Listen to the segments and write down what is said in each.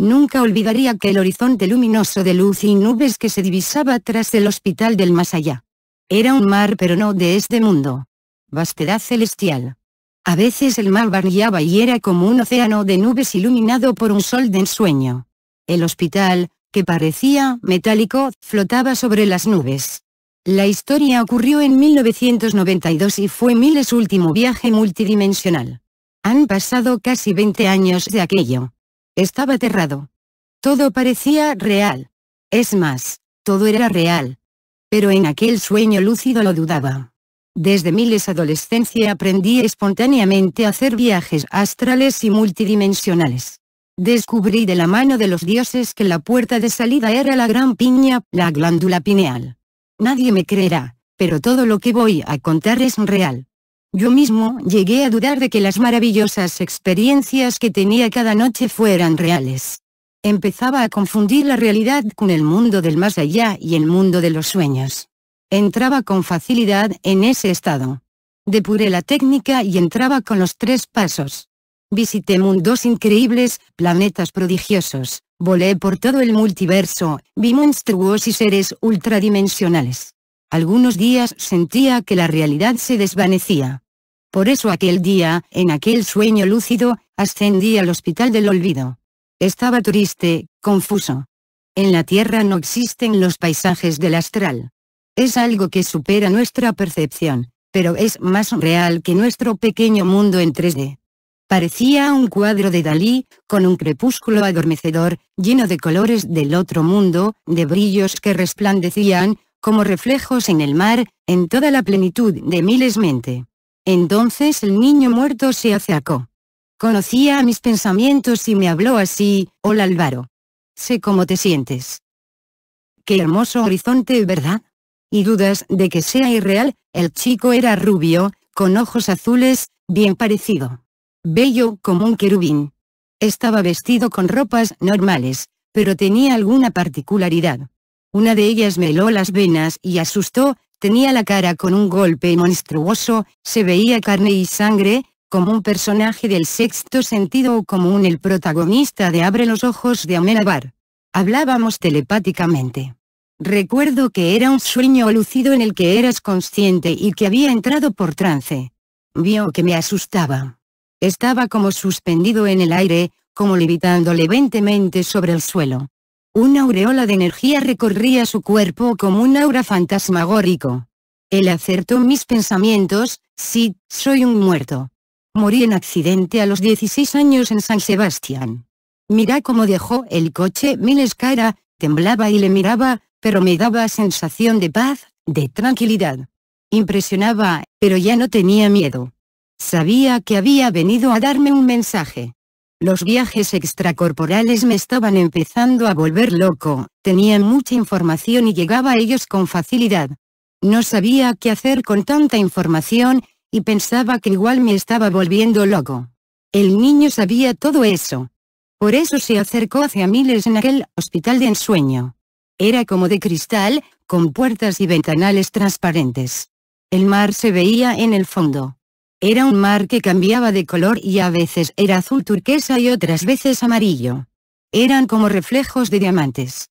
Nunca olvidaría aquel horizonte luminoso de luz y nubes que se divisaba tras el hospital del más allá. Era un mar pero no de este mundo. Vastedad celestial. A veces el mar barriaba y era como un océano de nubes iluminado por un sol de ensueño. El hospital, que parecía metálico, flotaba sobre las nubes. La historia ocurrió en 1992 y fue Miles' último viaje multidimensional. Han pasado casi 20 años de aquello. Estaba aterrado. Todo parecía real. Es más, todo era real. Pero en aquel sueño lúcido lo dudaba. Desde miles adolescencia aprendí espontáneamente a hacer viajes astrales y multidimensionales. Descubrí de la mano de los dioses que la puerta de salida era la gran piña, la glándula pineal. Nadie me creerá, pero todo lo que voy a contar es real. Yo mismo llegué a dudar de que las maravillosas experiencias que tenía cada noche fueran reales. Empezaba a confundir la realidad con el mundo del más allá y el mundo de los sueños. Entraba con facilidad en ese estado. Depuré la técnica y entraba con los tres pasos. Visité mundos increíbles, planetas prodigiosos, volé por todo el multiverso, vi monstruos y seres ultradimensionales. Algunos días sentía que la realidad se desvanecía. Por eso aquel día, en aquel sueño lúcido, ascendí al hospital del olvido. Estaba triste, confuso. En la Tierra no existen los paisajes del astral. Es algo que supera nuestra percepción, pero es más real que nuestro pequeño mundo en 3D. Parecía un cuadro de Dalí, con un crepúsculo adormecedor, lleno de colores del otro mundo, de brillos que resplandecían, como reflejos en el mar, en toda la plenitud de miles mente. Entonces el niño muerto se acercó. Conocía mis pensamientos y me habló así, hola Álvaro. Sé cómo te sientes. Qué hermoso horizonte, ¿verdad? Y dudas de que sea irreal, el chico era rubio, con ojos azules, bien parecido. Bello como un querubín. Estaba vestido con ropas normales, pero tenía alguna particularidad. Una de ellas me heló las venas y asustó, Tenía la cara con un golpe monstruoso, se veía carne y sangre, como un personaje del sexto sentido o como un el protagonista de Abre los ojos de Amenabar. Hablábamos telepáticamente. Recuerdo que era un sueño lúcido en el que eras consciente y que había entrado por trance. Vio que me asustaba. Estaba como suspendido en el aire, como levitando levantemente sobre el suelo. Una aureola de energía recorría su cuerpo como un aura fantasmagórico. Él acertó mis pensamientos, sí, soy un muerto. Morí en accidente a los 16 años en San Sebastián. Mirá cómo dejó el coche Miles cara, temblaba y le miraba, pero me daba sensación de paz, de tranquilidad. Impresionaba, pero ya no tenía miedo. Sabía que había venido a darme un mensaje. Los viajes extracorporales me estaban empezando a volver loco, tenía mucha información y llegaba a ellos con facilidad. No sabía qué hacer con tanta información, y pensaba que igual me estaba volviendo loco. El niño sabía todo eso. Por eso se acercó hacia miles en aquel hospital de ensueño. Era como de cristal, con puertas y ventanales transparentes. El mar se veía en el fondo. Era un mar que cambiaba de color y a veces era azul turquesa y otras veces amarillo. Eran como reflejos de diamantes.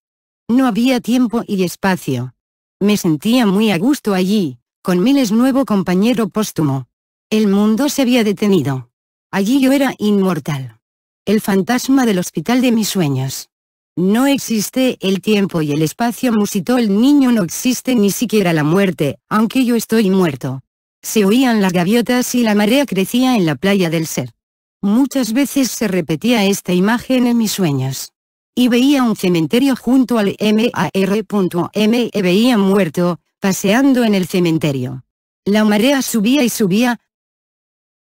No había tiempo y espacio. Me sentía muy a gusto allí, con Miles nuevo compañero póstumo. El mundo se había detenido. Allí yo era inmortal. El fantasma del hospital de mis sueños. No existe el tiempo y el espacio musitó el niño no existe ni siquiera la muerte, aunque yo estoy muerto. Se oían las gaviotas y la marea crecía en la playa del ser. Muchas veces se repetía esta imagen en mis sueños. Y veía un cementerio junto al MAR.M y veía muerto, paseando en el cementerio. La marea subía y subía.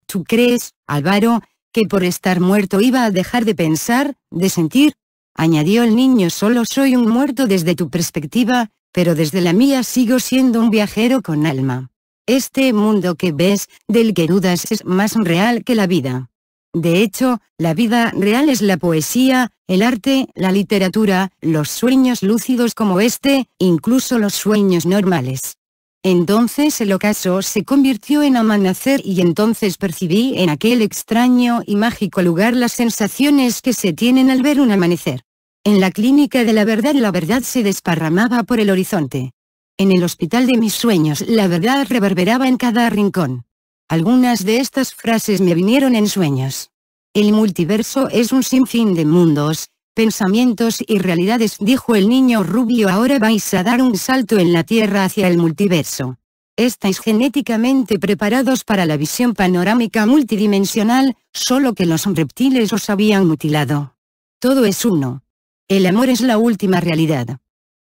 ¿Tú crees, Álvaro, que por estar muerto iba a dejar de pensar, de sentir? Añadió el niño solo soy un muerto desde tu perspectiva, pero desde la mía sigo siendo un viajero con alma. Este mundo que ves, del Gerudas es más real que la vida. De hecho, la vida real es la poesía, el arte, la literatura, los sueños lúcidos como este, incluso los sueños normales. Entonces el ocaso se convirtió en amanecer y entonces percibí en aquel extraño y mágico lugar las sensaciones que se tienen al ver un amanecer. En la clínica de la verdad la verdad se desparramaba por el horizonte. En el hospital de mis sueños la verdad reverberaba en cada rincón. Algunas de estas frases me vinieron en sueños. El multiverso es un sinfín de mundos, pensamientos y realidades dijo el niño rubio ahora vais a dar un salto en la Tierra hacia el multiverso. Estáis genéticamente preparados para la visión panorámica multidimensional, solo que los reptiles os habían mutilado. Todo es uno. El amor es la última realidad.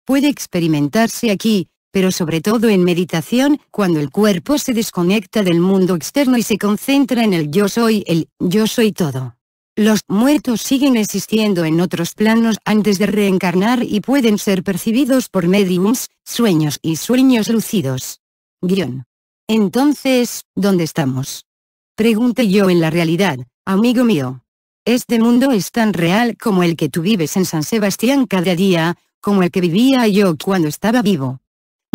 Puede experimentarse aquí, pero sobre todo en meditación, cuando el cuerpo se desconecta del mundo externo y se concentra en el yo soy el, yo soy todo. Los muertos siguen existiendo en otros planos antes de reencarnar y pueden ser percibidos por mediums, sueños y sueños lucidos. Guión. Entonces, ¿dónde estamos? Pregunté yo en la realidad, amigo mío. Este mundo es tan real como el que tú vives en San Sebastián cada día, como el que vivía yo cuando estaba vivo.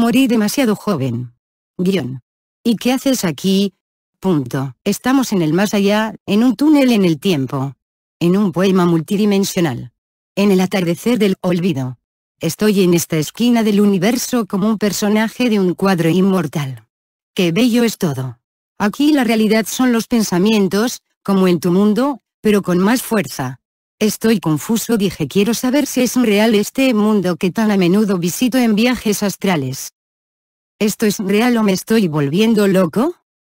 Morí demasiado joven. Guión. ¿Y qué haces aquí? Punto. Estamos en el más allá, en un túnel en el tiempo. En un poema multidimensional. En el atardecer del olvido. Estoy en esta esquina del universo como un personaje de un cuadro inmortal. ¡Qué bello es todo! Aquí la realidad son los pensamientos, como en tu mundo, pero con más fuerza. Estoy confuso dije quiero saber si es real este mundo que tan a menudo visito en viajes astrales. ¿Esto es real o me estoy volviendo loco?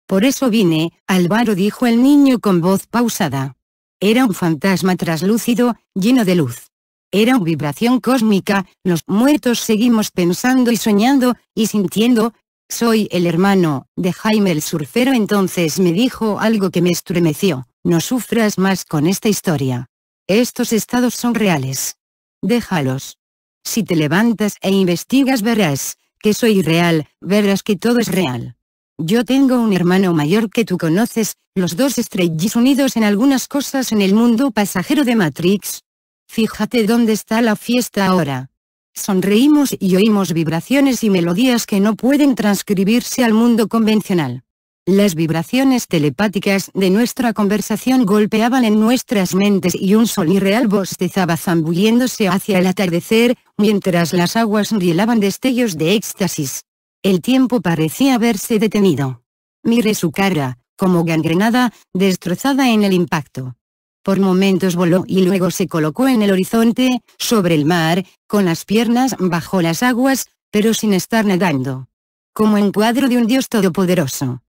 Por eso vine, Álvaro dijo el niño con voz pausada. Era un fantasma traslúcido, lleno de luz. Era una vibración cósmica, los muertos seguimos pensando y soñando, y sintiendo, soy el hermano, de Jaime el surfero entonces me dijo algo que me estremeció, no sufras más con esta historia. Estos estados son reales. Déjalos. Si te levantas e investigas verás, que soy real, verás que todo es real. Yo tengo un hermano mayor que tú conoces, los dos estrellis unidos en algunas cosas en el mundo pasajero de Matrix. Fíjate dónde está la fiesta ahora. Sonreímos y oímos vibraciones y melodías que no pueden transcribirse al mundo convencional. Las vibraciones telepáticas de nuestra conversación golpeaban en nuestras mentes y un sol irreal bostezaba zambulliéndose hacia el atardecer, mientras las aguas rielaban destellos de éxtasis. El tiempo parecía haberse detenido. Mire su cara, como gangrenada, destrozada en el impacto. Por momentos voló y luego se colocó en el horizonte, sobre el mar, con las piernas bajo las aguas, pero sin estar nadando. Como en cuadro de un dios todopoderoso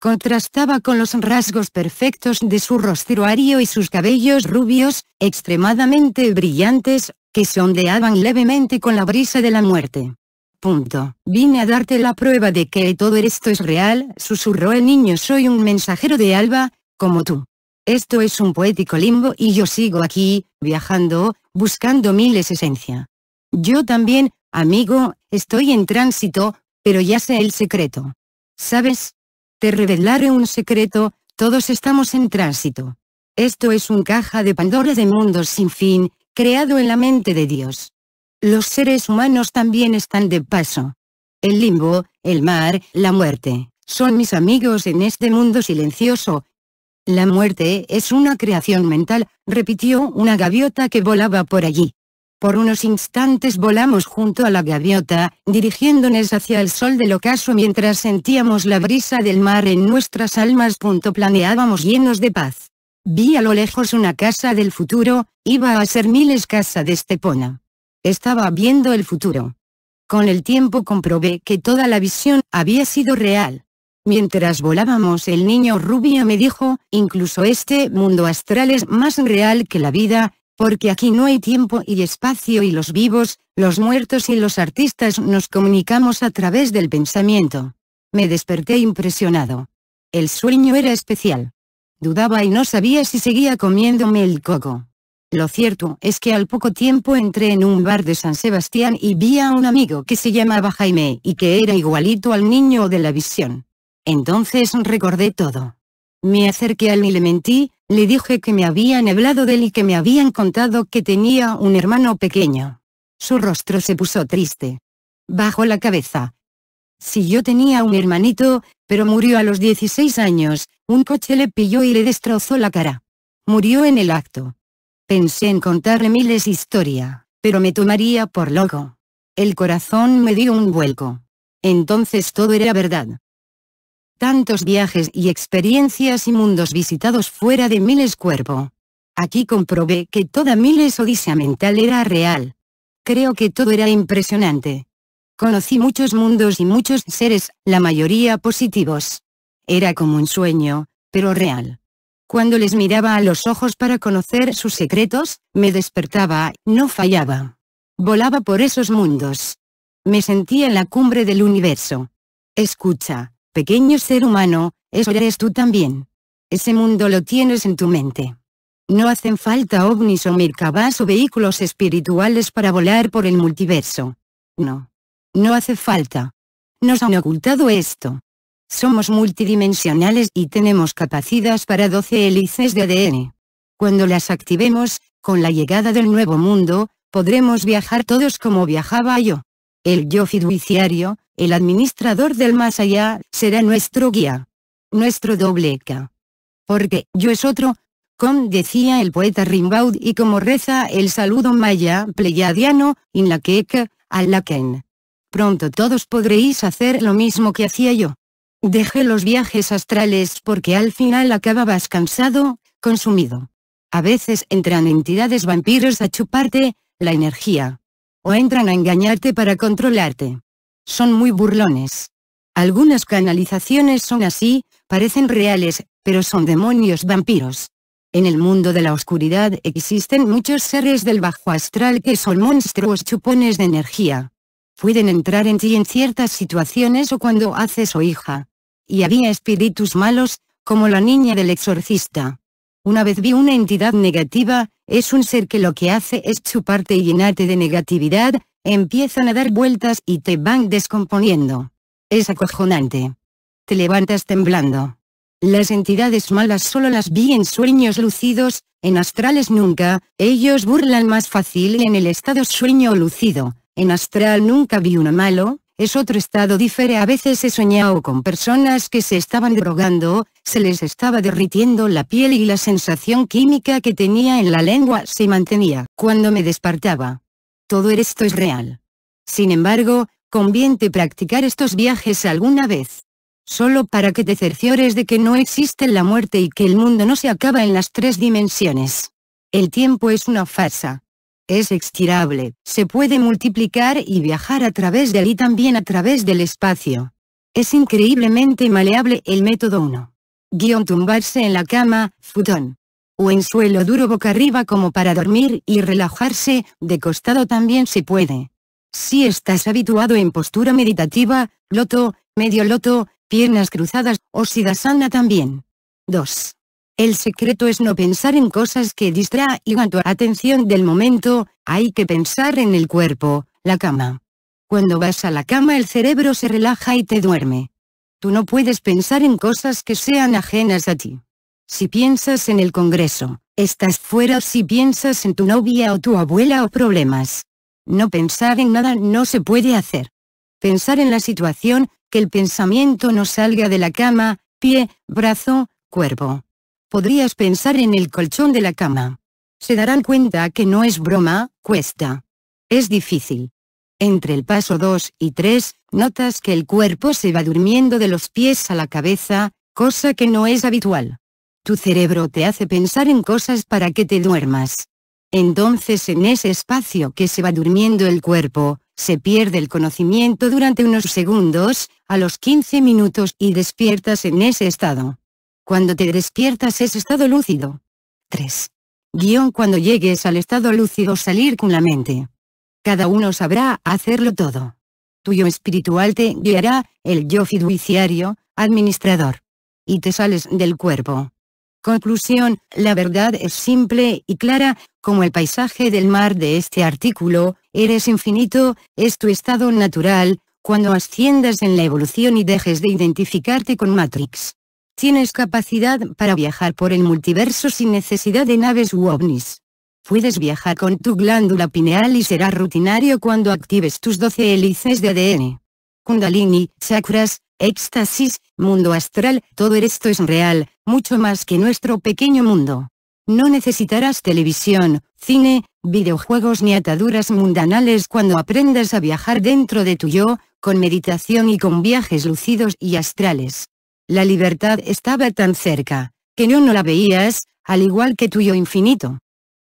contrastaba con los rasgos perfectos de su rostro ario y sus cabellos rubios, extremadamente brillantes, que se ondeaban levemente con la brisa de la muerte. Punto. Vine a darte la prueba de que todo esto es real, susurró el niño soy un mensajero de alba, como tú. Esto es un poético limbo y yo sigo aquí, viajando, buscando miles esencia. Yo también, amigo, estoy en tránsito, pero ya sé el secreto. ¿Sabes? Te revelaré un secreto, todos estamos en tránsito. Esto es un caja de Pandora de mundos sin fin, creado en la mente de Dios. Los seres humanos también están de paso. El limbo, el mar, la muerte, son mis amigos en este mundo silencioso. La muerte es una creación mental, repitió una gaviota que volaba por allí. Por unos instantes volamos junto a la gaviota, dirigiéndonos hacia el sol del ocaso mientras sentíamos la brisa del mar en nuestras almas. Planeábamos llenos de paz. Vi a lo lejos una casa del futuro, iba a ser miles casa de Estepona. Estaba viendo el futuro. Con el tiempo comprobé que toda la visión había sido real. Mientras volábamos el niño rubia me dijo, incluso este mundo astral es más real que la vida, porque aquí no hay tiempo y espacio y los vivos, los muertos y los artistas nos comunicamos a través del pensamiento. Me desperté impresionado. El sueño era especial. Dudaba y no sabía si seguía comiéndome el coco. Lo cierto es que al poco tiempo entré en un bar de San Sebastián y vi a un amigo que se llamaba Jaime y que era igualito al niño de la visión. Entonces recordé todo. Me acerqué a él y le mentí, le dije que me habían hablado de él y que me habían contado que tenía un hermano pequeño. Su rostro se puso triste. Bajó la cabeza. Si yo tenía un hermanito, pero murió a los 16 años, un coche le pilló y le destrozó la cara. Murió en el acto. Pensé en contarle miles historia, pero me tomaría por loco. El corazón me dio un vuelco. Entonces todo era verdad tantos viajes y experiencias y mundos visitados fuera de Miles cuerpo. Aquí comprobé que toda Miles odisea mental era real. Creo que todo era impresionante. Conocí muchos mundos y muchos seres, la mayoría positivos. Era como un sueño, pero real. Cuando les miraba a los ojos para conocer sus secretos, me despertaba, no fallaba. Volaba por esos mundos. Me sentía en la cumbre del universo. Escucha, pequeño ser humano, eso eres tú también. Ese mundo lo tienes en tu mente. No hacen falta ovnis o mirkabas o vehículos espirituales para volar por el multiverso. No. No hace falta. Nos han ocultado esto. Somos multidimensionales y tenemos capacidades para 12 hélices de ADN. Cuando las activemos, con la llegada del nuevo mundo, podremos viajar todos como viajaba yo. El yo fiduciario, el administrador del más allá, será nuestro guía. Nuestro doble K. Porque, yo es otro, Con decía el poeta Rimbaud y como reza el saludo maya pleiadiano, in la queca, al Ken. Pronto todos podréis hacer lo mismo que hacía yo. Dejé los viajes astrales porque al final acababas cansado, consumido. A veces entran entidades vampiros a chuparte, la energía. O entran a engañarte para controlarte son muy burlones. Algunas canalizaciones son así, parecen reales, pero son demonios vampiros. En el mundo de la oscuridad existen muchos seres del bajo astral que son monstruos chupones de energía. Pueden entrar en ti en ciertas situaciones o cuando haces o hija. Y había espíritus malos, como la niña del exorcista. Una vez vi una entidad negativa, es un ser que lo que hace es chuparte y llenarte de negatividad, Empiezan a dar vueltas y te van descomponiendo. Es acojonante. Te levantas temblando. Las entidades malas solo las vi en sueños lucidos, en astrales nunca, ellos burlan más fácil en el estado sueño lucido, en astral nunca vi uno malo, es otro estado diferente a veces he soñado con personas que se estaban drogando, se les estaba derritiendo la piel y la sensación química que tenía en la lengua se mantenía cuando me despertaba todo esto es real. Sin embargo, conviene practicar estos viajes alguna vez. Solo para que te cerciores de que no existe la muerte y que el mundo no se acaba en las tres dimensiones. El tiempo es una farsa. Es extirable, se puede multiplicar y viajar a través de él y también a través del espacio. Es increíblemente maleable el método 1. Guión tumbarse en la cama, futón o en suelo duro boca arriba como para dormir y relajarse, de costado también se puede. Si estás habituado en postura meditativa, loto, medio loto, piernas cruzadas o sana también. 2. El secreto es no pensar en cosas que distraigan tu atención del momento, hay que pensar en el cuerpo, la cama. Cuando vas a la cama el cerebro se relaja y te duerme. Tú no puedes pensar en cosas que sean ajenas a ti. Si piensas en el Congreso, estás fuera si piensas en tu novia o tu abuela o problemas. No pensar en nada no se puede hacer. Pensar en la situación, que el pensamiento no salga de la cama, pie, brazo, cuerpo. Podrías pensar en el colchón de la cama. Se darán cuenta que no es broma, cuesta. Es difícil. Entre el paso 2 y 3, notas que el cuerpo se va durmiendo de los pies a la cabeza, cosa que no es habitual. Tu cerebro te hace pensar en cosas para que te duermas. Entonces en ese espacio que se va durmiendo el cuerpo, se pierde el conocimiento durante unos segundos, a los 15 minutos y despiertas en ese estado. Cuando te despiertas es estado lúcido. 3. Guión cuando llegues al estado lúcido salir con la mente. Cada uno sabrá hacerlo todo. Tuyo espiritual te guiará, el yo fiduciario, administrador. Y te sales del cuerpo. Conclusión, la verdad es simple y clara, como el paisaje del mar de este artículo, eres infinito, es tu estado natural, cuando asciendas en la evolución y dejes de identificarte con Matrix. Tienes capacidad para viajar por el multiverso sin necesidad de naves u ovnis. Puedes viajar con tu glándula pineal y será rutinario cuando actives tus 12 hélices de ADN. Kundalini, chakras, éxtasis, mundo astral, todo esto es real, mucho más que nuestro pequeño mundo. No necesitarás televisión, cine, videojuegos ni ataduras mundanales cuando aprendas a viajar dentro de tu yo, con meditación y con viajes lucidos y astrales. La libertad estaba tan cerca, que no no la veías, al igual que tu yo infinito.